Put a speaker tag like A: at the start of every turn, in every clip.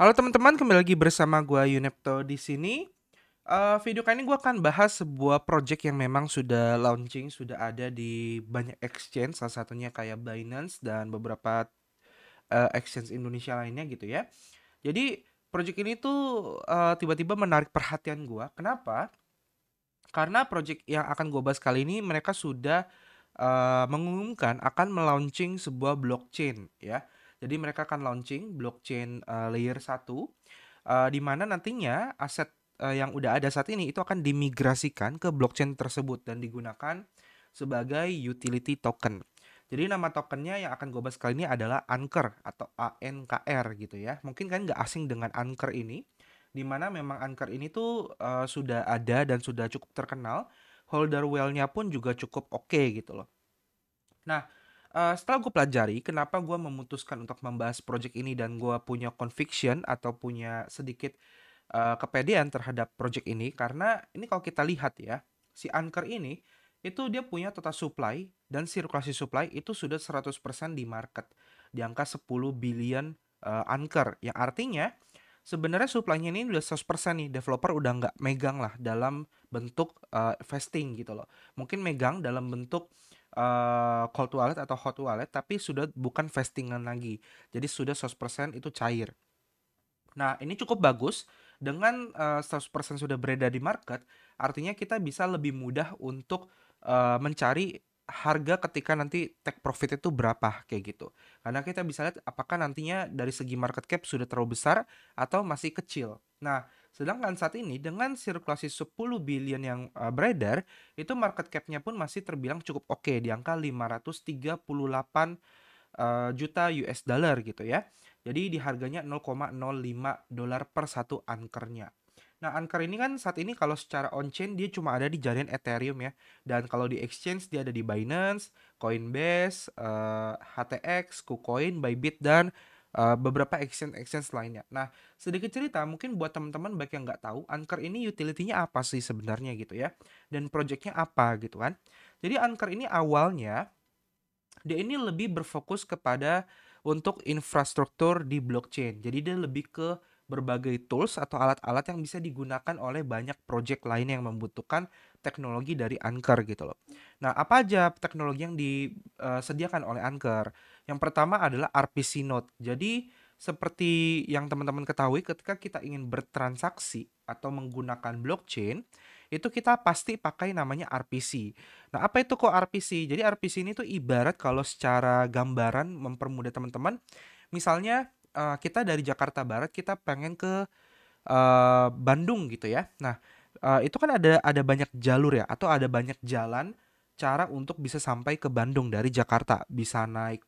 A: Halo teman-teman, kembali lagi bersama gue Yunepto di sini. Uh, video kali ini gue akan bahas sebuah project yang memang sudah launching, sudah ada di banyak exchange, salah satunya kayak Binance dan beberapa uh, exchange Indonesia lainnya gitu ya. Jadi project ini tuh uh, tiba-tiba menarik perhatian gue. Kenapa? Karena project yang akan gue bahas kali ini mereka sudah uh, mengumumkan akan melaunching sebuah blockchain ya jadi mereka akan launching blockchain uh, layer 1 uh, eh, di mana nantinya aset uh, yang udah ada saat ini itu akan dimigrasikan ke blockchain tersebut dan digunakan sebagai utility token. Jadi nama tokennya yang akan gue bahas kali ini adalah Anker atau ANKR gitu ya. Mungkin kan nggak asing dengan Anker ini, di mana memang Anker ini tuh uh, sudah ada dan sudah cukup terkenal. Holder whale-nya pun juga cukup oke okay gitu loh. Nah, uh, setelah gue pelajari kenapa gue memutuskan untuk membahas project ini dan gue punya conviction atau punya sedikit uh, kepedean terhadap project ini karena ini kalau kita lihat ya si Anchor ini itu dia punya total supply dan sirkulasi supply itu sudah 100% di market di angka 10 billion uh, eh, Anchor yang artinya sebenarnya supply-nya ini udah 100% nih developer udah nggak megang lah dalam bentuk uh, vesting gitu loh mungkin megang dalam bentuk uh, cold wallet atau hot wallet tapi sudah bukan vestingan lagi. Jadi sudah 100% itu cair. Nah, ini cukup bagus dengan uh, eh, 100% sudah beredar di market, artinya kita bisa lebih mudah untuk uh, mencari harga ketika nanti take profit itu berapa kayak gitu. Karena kita bisa lihat apakah nantinya dari segi market cap sudah terlalu besar atau masih kecil. Nah, Sedangkan saat ini dengan sirkulasi 10 billion yang uh, beredar, itu market cap-nya pun masih terbilang cukup oke okay, di angka 538 uh, eh, juta US dollar gitu ya. Jadi di harganya 0,05 dolar per satu ankernya. Nah, Anchor ini kan saat ini kalau secara on-chain dia cuma ada di jaringan Ethereum ya. Dan kalau di exchange dia ada di Binance, Coinbase, uh, eh, HTX, KuCoin, Bybit, dan Eh, beberapa action exchange lainnya. Nah, sedikit cerita mungkin buat teman-teman baik yang nggak tahu, Anchor ini utility-nya apa sih sebenarnya gitu ya, dan projectnya apa gitu kan. Jadi Anchor ini awalnya dia ini lebih berfokus kepada untuk infrastruktur di blockchain. Jadi dia lebih ke berbagai tools atau alat-alat yang bisa digunakan oleh banyak project lain yang membutuhkan teknologi dari Anchor gitu loh. Nah, apa aja teknologi yang disediakan eh, oleh Anchor? Yang pertama adalah RPC Note. Jadi, seperti yang teman-teman ketahui ketika kita ingin bertransaksi atau menggunakan blockchain, itu kita pasti pakai namanya RPC. Nah, apa itu kok RPC? Jadi RPC ini tuh ibarat kalau secara gambaran mempermudah teman-teman, misalnya eh, kita dari Jakarta Barat kita pengen ke eh, Bandung gitu ya. Nah, Eh, itu kan ada ada banyak jalur ya atau ada banyak jalan cara untuk bisa sampai ke Bandung dari Jakarta bisa naik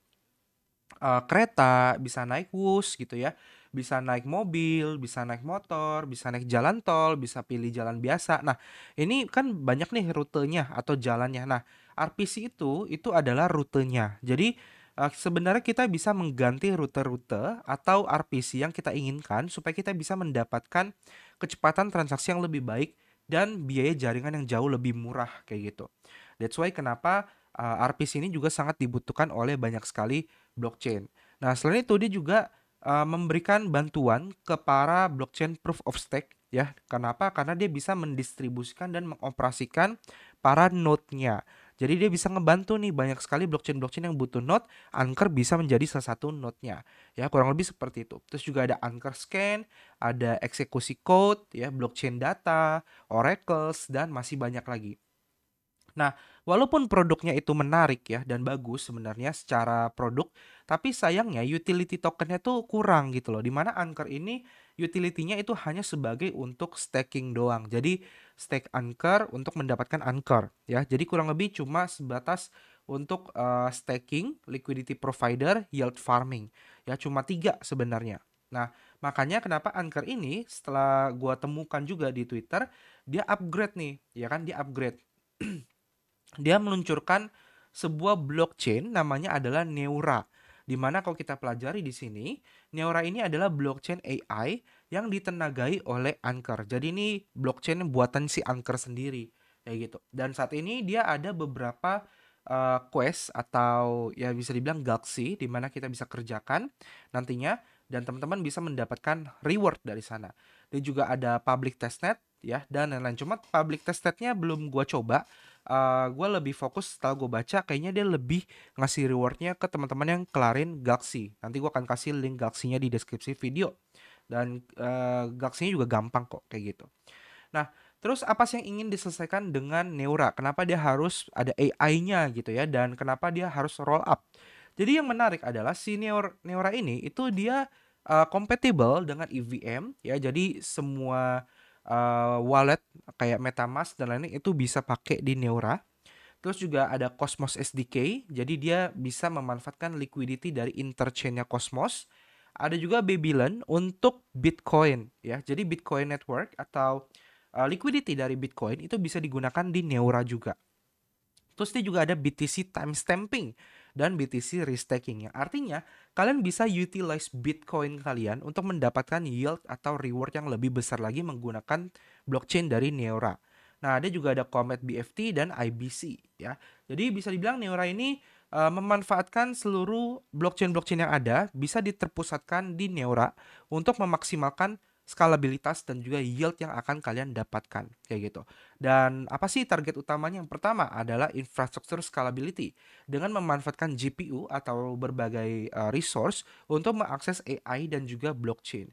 A: uh, kereta bisa naik bus gitu ya bisa naik mobil, bisa naik motor, bisa naik jalan tol, bisa pilih jalan biasa. Nah, ini kan banyak nih rutenya atau jalannya. Nah, RPC itu itu adalah rutenya. Jadi eh, sebenarnya kita bisa mengganti rute-rute atau RPC yang kita inginkan supaya kita bisa mendapatkan kecepatan transaksi yang lebih baik dan biaya jaringan yang jauh lebih murah kayak gitu. That's why kenapa uh, eh, RPC ini juga sangat dibutuhkan oleh banyak sekali blockchain. Nah, selain itu dia juga uh, memberikan bantuan ke para blockchain proof of stake ya. Kenapa? Karena dia bisa mendistribusikan dan mengoperasikan para node-nya. Jadi dia bisa ngebantu nih banyak sekali blockchain-blockchain yang butuh node, Anchor bisa menjadi salah satu node-nya. Ya, kurang lebih seperti itu. Terus juga ada Anchor Scan, ada eksekusi code, ya, blockchain data, oracles dan masih banyak lagi. Nah, walaupun produknya itu menarik ya dan bagus sebenarnya secara produk, tapi sayangnya utility tokennya tuh kurang gitu loh. Dimana Anchor ini utility-nya itu hanya sebagai untuk staking doang. Jadi stake Anchor untuk mendapatkan Anchor ya. Jadi kurang lebih cuma sebatas untuk uh, staking, liquidity provider, yield farming. Ya cuma tiga sebenarnya. Nah, makanya kenapa Anchor ini setelah gua temukan juga di Twitter, dia upgrade nih, ya kan dia upgrade. dia meluncurkan sebuah blockchain namanya adalah Neura di mana kalau kita pelajari di sini, Neura ini adalah blockchain AI yang ditenagai oleh Anchor. Jadi ini blockchain buatan si Anchor sendiri, kayak gitu. Dan saat ini dia ada beberapa uh, quest atau ya bisa dibilang galaxy di mana kita bisa kerjakan nantinya dan teman-teman bisa mendapatkan reward dari sana. Dan juga ada public testnet ya dan lain-lain. Cuma public testnetnya belum gua coba uh, eh, gue lebih fokus setelah gue baca kayaknya dia lebih ngasih rewardnya ke teman-teman yang kelarin Galaxy nanti gue akan kasih link Galaxy-nya di deskripsi video dan uh, Galaxy-nya juga gampang kok kayak gitu nah Terus apa sih yang ingin diselesaikan dengan Neura? Kenapa dia harus ada AI-nya gitu ya dan kenapa dia harus roll up? Jadi yang menarik adalah si Neura, Neura ini itu dia uh, dengan EVM ya. Jadi semua uh, wallet kayak MetaMask dan lainnya itu bisa pakai di Neura. Terus juga ada Cosmos SDK, jadi dia bisa memanfaatkan liquidity dari interchain-nya Cosmos. Ada juga Babylon untuk Bitcoin ya. Jadi Bitcoin Network atau uh, liquidity dari Bitcoin itu bisa digunakan di Neura juga. Terus dia juga ada BTC timestamping dan BTC restakingnya. Artinya, kalian bisa utilize Bitcoin kalian untuk mendapatkan yield atau reward yang lebih besar lagi menggunakan blockchain dari Neura. Nah, ada juga ada Comet BFT dan IBC ya. Jadi bisa dibilang Neura ini eh, memanfaatkan seluruh blockchain-blockchain yang ada bisa diterpusatkan di Neura untuk memaksimalkan skalabilitas dan juga yield yang akan kalian dapatkan kayak gitu. Dan apa sih target utamanya? Yang pertama adalah infrastructure scalability dengan memanfaatkan GPU atau berbagai eh, resource untuk mengakses AI dan juga blockchain.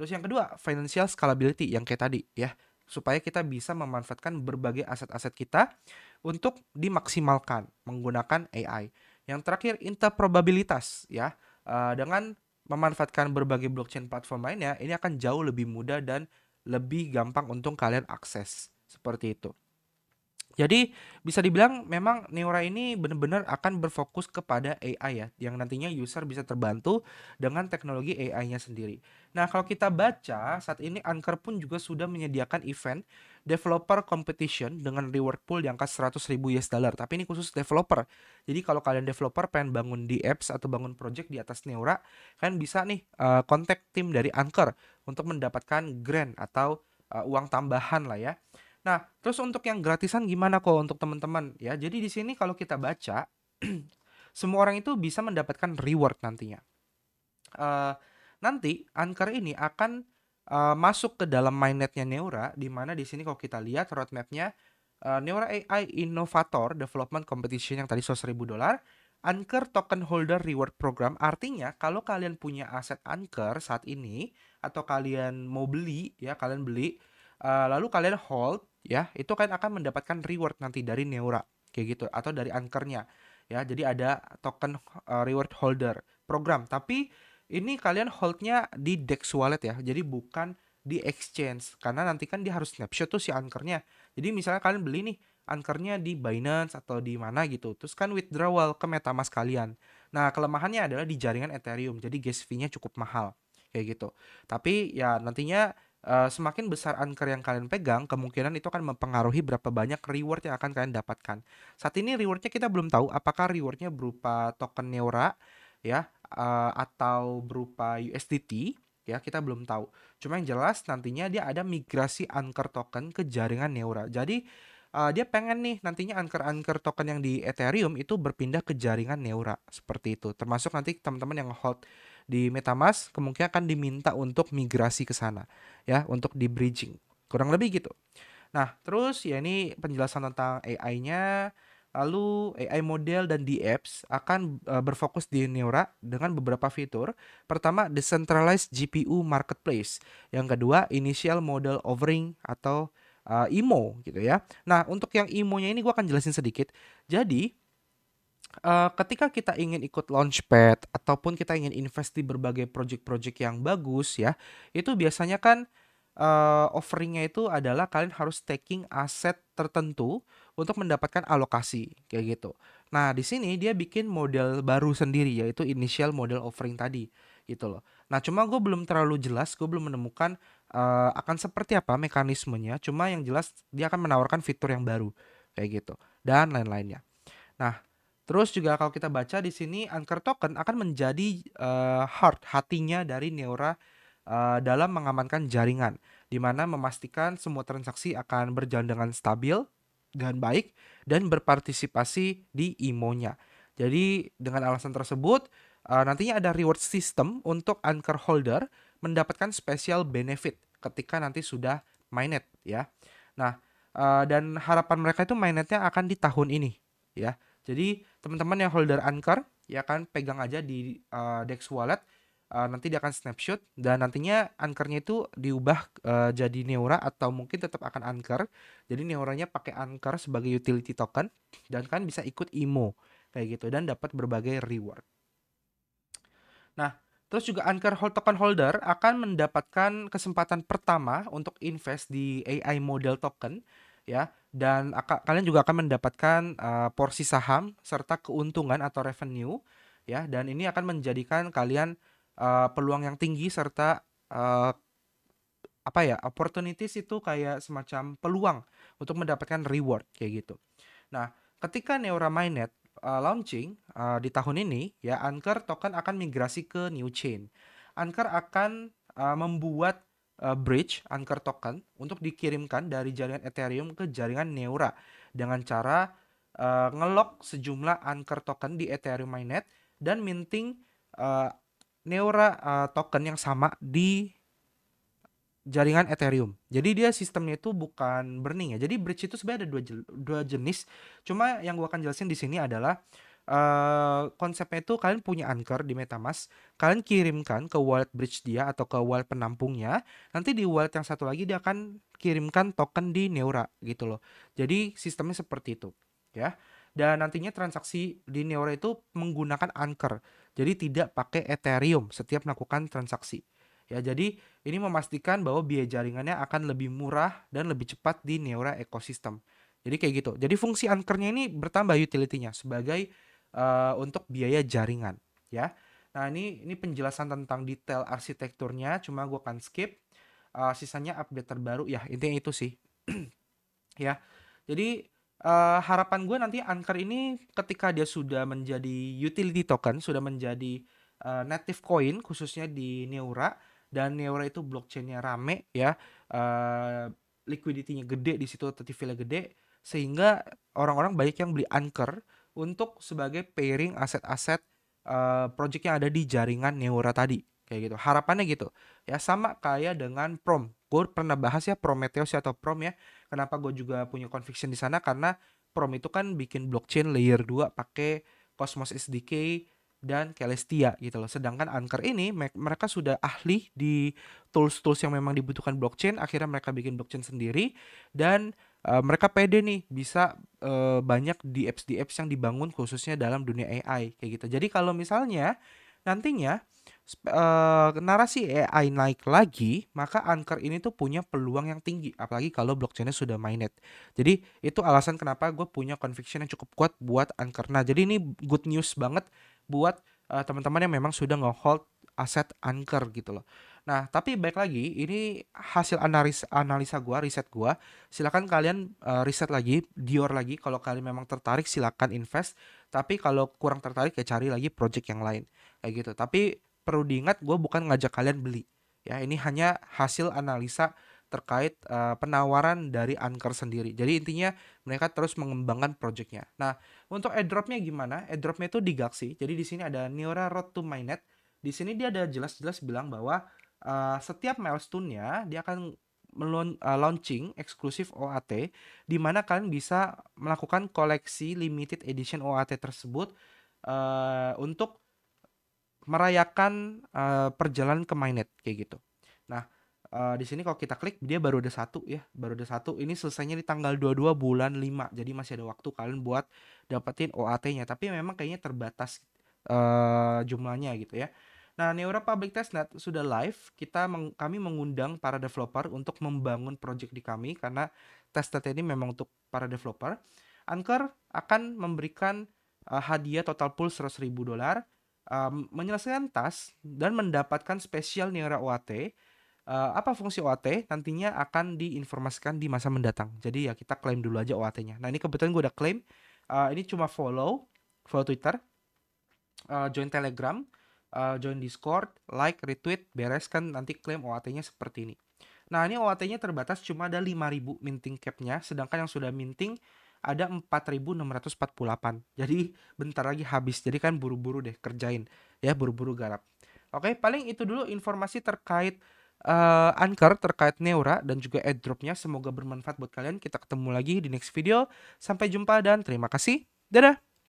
A: Terus yang kedua, financial scalability yang kayak tadi ya, supaya kita bisa memanfaatkan berbagai aset-aset kita untuk dimaksimalkan menggunakan AI. Yang terakhir, interprobabilitas ya. Eh, dengan memanfaatkan berbagai blockchain platform lainnya, ini akan jauh lebih mudah dan lebih gampang untuk kalian akses. Seperti itu. Jadi bisa dibilang memang Neura ini benar-benar akan berfokus kepada AI ya, yang nantinya user bisa terbantu dengan teknologi AI-nya sendiri. Nah kalau kita baca saat ini Anchor pun juga sudah menyediakan event developer competition dengan reward pool di angka 100 ribu US dollar. Tapi ini khusus developer. Jadi kalau kalian developer pengen bangun di apps atau bangun project di atas Neura, kalian bisa nih uh, kontak tim dari Anchor untuk mendapatkan grant atau uh, uang tambahan lah ya. Nah, terus untuk yang gratisan gimana kok untuk teman-teman? Ya, jadi di sini kalau kita baca semua orang itu bisa mendapatkan reward nantinya. Uh, nanti Anchor ini akan uh, masuk ke dalam mainnetnya Neura di mana di sini kalau kita lihat roadmapnya uh, Neura AI Innovator Development Competition yang tadi 100.000 dolar Anchor Token Holder Reward Program artinya kalau kalian punya aset Anchor saat ini atau kalian mau beli ya kalian beli uh, lalu kalian hold ya itu kan akan mendapatkan reward nanti dari Neura kayak gitu atau dari ankernya ya jadi ada token eh, reward holder program tapi ini kalian holdnya di Dex Wallet ya jadi bukan di exchange karena nanti kan dia harus snapshot tuh si ankernya jadi misalnya kalian beli nih ankernya di Binance atau di mana gitu terus kan withdrawal ke MetaMask kalian nah kelemahannya adalah di jaringan Ethereum jadi gas fee-nya cukup mahal kayak gitu tapi ya nantinya Eh, semakin besar anchor yang kalian pegang, kemungkinan itu akan mempengaruhi berapa banyak reward yang akan kalian dapatkan. Saat ini rewardnya kita belum tahu apakah rewardnya berupa token Neura ya uh, atau berupa USDT ya kita belum tahu. Cuma yang jelas nantinya dia ada migrasi anchor token ke jaringan Neura. Jadi uh, dia pengen nih nantinya anchor-anchor token yang di Ethereum itu berpindah ke jaringan Neura seperti itu. Termasuk nanti teman-teman yang hold di MetaMask kemungkinan akan diminta untuk migrasi ke sana ya untuk di bridging kurang lebih gitu nah terus ya ini penjelasan tentang AI-nya Lalu AI model dan di apps akan uh, berfokus di Neura dengan beberapa fitur. Pertama, decentralized GPU marketplace. Yang kedua, initial model offering atau uh, e, IMO gitu ya. Nah, untuk yang IMO-nya ini gue akan jelasin sedikit. Jadi, Eh, ketika kita ingin ikut launchpad ataupun kita ingin invest di berbagai project-project yang bagus ya, itu biasanya kan uh, offeringnya itu adalah kalian harus taking aset tertentu untuk mendapatkan alokasi kayak gitu. Nah di sini dia bikin model baru sendiri yaitu initial model offering tadi gitu loh. Nah cuma gue belum terlalu jelas, gue belum menemukan uh, akan seperti apa mekanismenya. Cuma yang jelas dia akan menawarkan fitur yang baru kayak gitu dan lain-lainnya. Nah, Terus juga kalau kita baca di sini anchor token akan menjadi uh, heart hatinya dari Neura uh, dalam mengamankan jaringan di mana memastikan semua transaksi akan berjalan dengan stabil dan baik dan berpartisipasi di IMO-nya. Jadi dengan alasan tersebut uh, nantinya ada reward system untuk anchor holder mendapatkan special benefit ketika nanti sudah mainnet ya. Nah, uh, dan harapan mereka itu mainnetnya akan di tahun ini ya jadi teman-teman yang holder Anchor ya kan pegang aja di uh, Dex Wallet. Uh, nanti dia akan snapshot dan nantinya anchornya itu diubah uh, jadi Neura atau mungkin tetap akan anchor. Jadi Neuranya pakai anchor sebagai utility token dan kan bisa ikut IMO kayak gitu dan dapat berbagai reward. Nah, terus juga anchor hold token holder akan mendapatkan kesempatan pertama untuk invest di AI model token ya dan kalian juga akan mendapatkan uh, porsi saham serta keuntungan atau revenue ya dan ini akan menjadikan kalian uh, peluang yang tinggi serta uh, apa ya opportunities itu kayak semacam peluang untuk mendapatkan reward kayak gitu. Nah, ketika Neura Mainnet uh, launching uh, di tahun ini ya Anchor token akan migrasi ke new chain. Anchor akan uh, membuat Eh, bridge anchor token untuk dikirimkan dari jaringan Ethereum ke jaringan Neura dengan cara uh, eh, ngelok sejumlah anchor token di Ethereum mainnet dan minting uh, Neura uh, token yang sama di jaringan Ethereum. Jadi dia sistemnya itu bukan burning ya. Jadi bridge itu sebenarnya ada dua, dua jenis. Cuma yang gua akan jelasin di sini adalah uh, konsepnya itu kalian punya Anchor di MetaMask, kalian kirimkan ke wallet bridge dia atau ke wallet penampungnya. Nanti di wallet yang satu lagi dia akan kirimkan token di Neura gitu loh. Jadi sistemnya seperti itu, ya. Dan nantinya transaksi di Neura itu menggunakan Anchor. Jadi tidak pakai Ethereum setiap melakukan transaksi. Ya, jadi ini memastikan bahwa biaya jaringannya akan lebih murah dan lebih cepat di Neura ekosistem. Jadi kayak gitu. Jadi fungsi anchornya ini bertambah utility-nya sebagai uh, untuk biaya jaringan ya. Nah, ini ini penjelasan tentang detail arsitekturnya cuma gue akan skip. Uh, sisanya update terbaru ya, intinya itu sih. ya. Jadi uh, harapan gue nanti Anchor ini ketika dia sudah menjadi utility token, sudah menjadi uh, native coin khususnya di Neura dan Neura itu blockchainnya rame ya. Uh, liquidity-nya gede di situ, ttv gede sehingga orang-orang banyak yang beli Anchor untuk sebagai pairing aset-aset uh, project yang ada di jaringan Neura tadi kayak gitu harapannya gitu ya sama kayak dengan prom gue pernah bahas ya Prometheus ya, atau prom ya kenapa gue juga punya conviction di sana karena prom itu kan bikin blockchain layer 2 pakai Cosmos SDK dan Celestia gitu loh sedangkan Anchor ini mereka sudah ahli di tools-tools yang memang dibutuhkan blockchain akhirnya mereka bikin blockchain sendiri dan Eh, mereka pede nih bisa uh, banyak di apps di apps yang dibangun khususnya dalam dunia AI kayak gitu. Jadi kalau misalnya nantinya uh, narasi AI naik lagi, maka Anchor ini tuh punya peluang yang tinggi, apalagi kalau blockchainnya sudah mainnet. Jadi itu alasan kenapa gue punya conviction yang cukup kuat buat Anchor. Nah jadi ini good news banget buat uh, teman-teman yang memang sudah nge-hold aset Anchor gitu loh. Nah, tapi baik lagi, ini hasil analis analisa gua, riset gua. Silakan kalian uh, riset lagi, Dior lagi kalau kalian memang tertarik silakan invest, tapi kalau kurang tertarik ya cari lagi project yang lain. Kayak gitu. Tapi perlu diingat gua bukan ngajak kalian beli. Ya, ini hanya hasil analisa terkait uh, penawaran dari Anchor sendiri. Jadi intinya mereka terus mengembangkan projectnya. Nah, untuk airdropnya gimana? Airdropnya itu di Galaxy. Jadi di sini ada Neora Road to Mainnet. Di sini dia ada jelas-jelas bilang bahwa uh, setiap milestone-nya dia akan melon, uh, launching eksklusif OAT di mana kalian bisa melakukan koleksi limited edition OAT tersebut uh, untuk merayakan uh, perjalanan ke mainnet kayak gitu. Nah, uh, di sini kalau kita klik dia baru ada satu ya, baru ada satu. Ini selesainya di tanggal 22 bulan 5. Jadi masih ada waktu kalian buat dapetin OAT-nya, tapi memang kayaknya terbatas uh, jumlahnya gitu ya. Nah, Neura Public Testnet sudah live. Kita meng, kami mengundang para developer untuk membangun project di kami karena testnet ini memang untuk para developer. Anchor akan memberikan uh, hadiah total pool 100.000 dolar, uh, menyelesaikan tas dan mendapatkan spesial Neura OAT. Uh, eh, apa fungsi OAT nantinya akan diinformasikan di masa mendatang. Jadi ya kita klaim dulu aja OAT-nya. Nah, ini kebetulan gue udah klaim. Uh, ini cuma follow follow Twitter, uh, join Telegram uh, join Discord, like, retweet, bereskan nanti klaim OAT-nya seperti ini. Nah, ini OAT-nya terbatas cuma ada 5000 minting cap-nya, sedangkan yang sudah minting ada 4648. Jadi bentar lagi habis. Jadi kan buru-buru deh kerjain ya, buru-buru garap. Oke, paling itu dulu informasi terkait uh, Anchor terkait Neura dan juga airdropnya. Semoga bermanfaat buat kalian. Kita ketemu lagi di next video. Sampai jumpa dan terima kasih. Dadah!